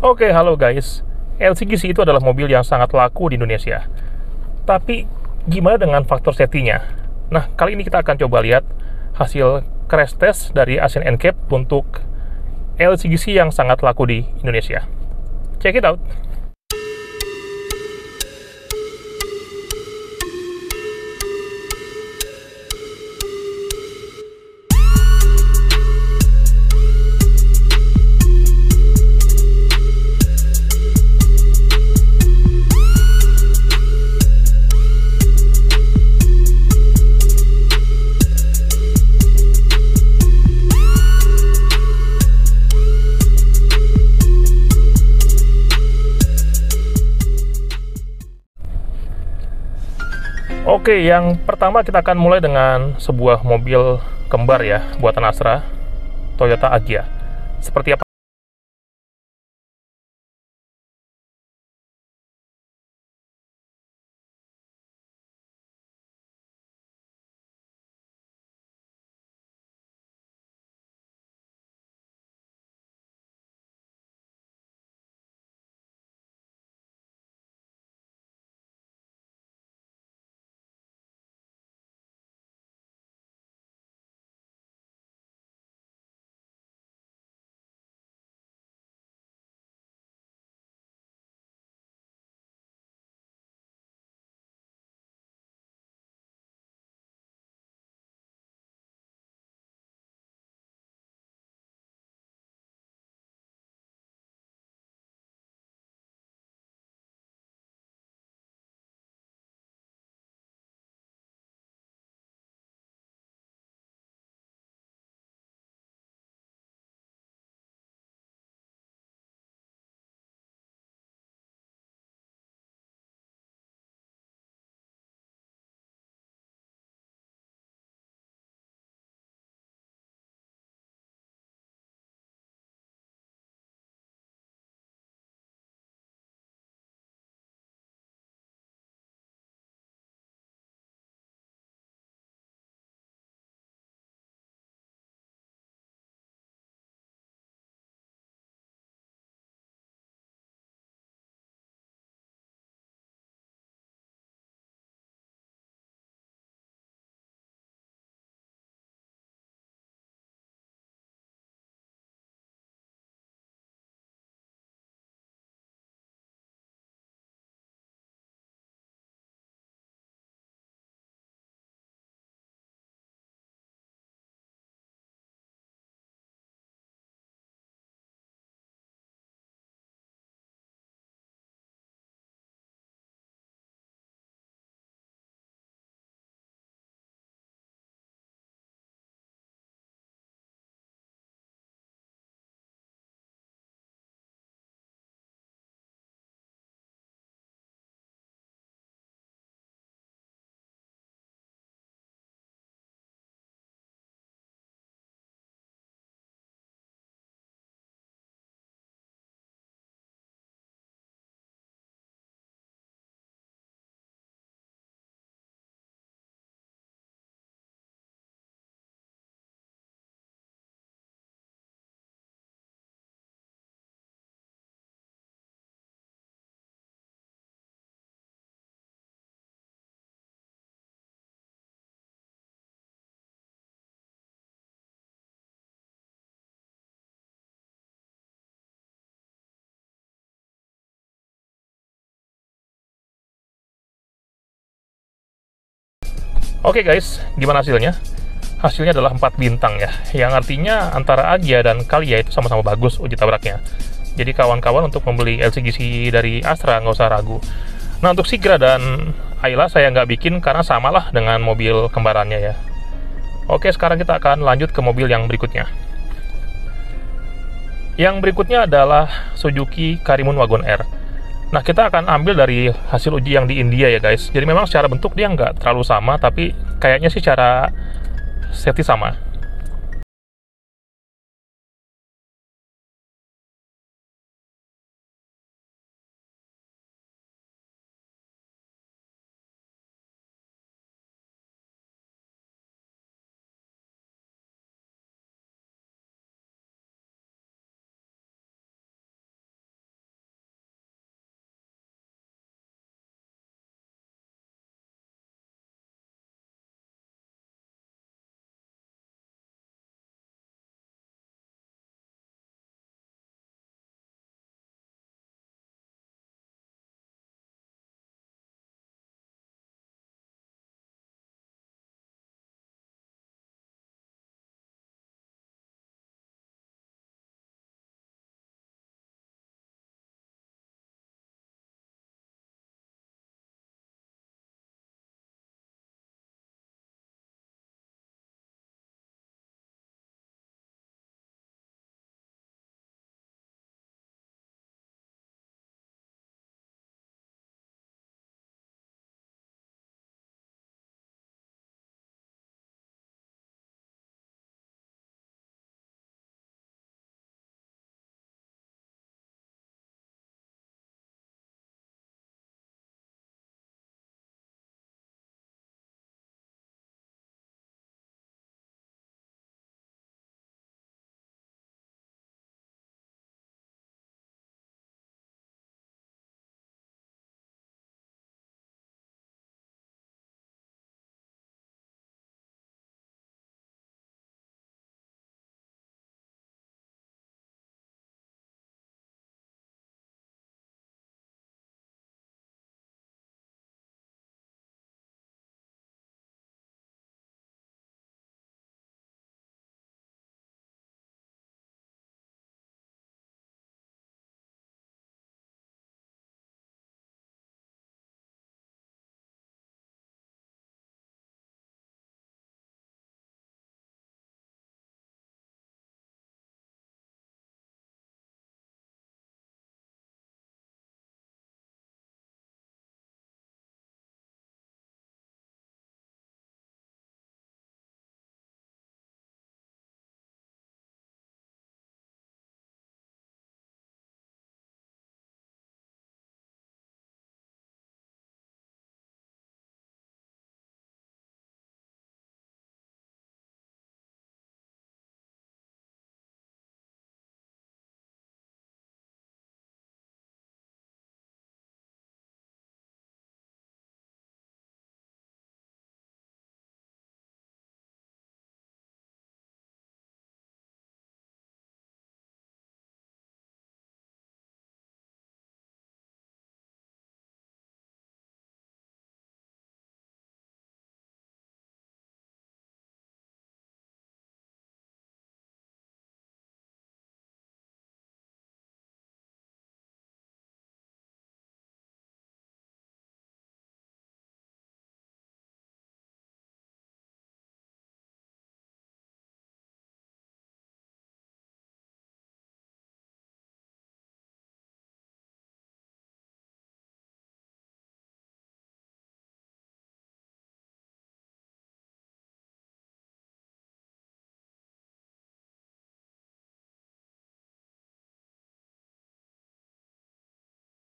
Oke, okay, halo guys. LCGC itu adalah mobil yang sangat laku di Indonesia. Tapi gimana dengan faktor safety-nya? Nah, kali ini kita akan coba lihat hasil crash test dari Asin NCAP untuk LCGC yang sangat laku di Indonesia. Check it out. Oke, yang pertama kita akan mulai dengan sebuah mobil kembar ya, buatan Astra, Toyota Agya. Seperti apa Oke okay guys, gimana hasilnya? Hasilnya adalah 4 bintang ya, yang artinya antara Agia dan Kalia itu sama-sama bagus uji tabraknya. Jadi kawan-kawan untuk membeli LCGC dari Astra nggak usah ragu. Nah untuk Sigra dan Ayla saya nggak bikin karena samalah dengan mobil kembarannya ya. Oke sekarang kita akan lanjut ke mobil yang berikutnya. Yang berikutnya adalah Suzuki Karimun Wagon R. Nah, kita akan ambil dari hasil uji yang di India ya, guys. Jadi memang secara bentuk dia nggak terlalu sama, tapi kayaknya sih secara safety sama.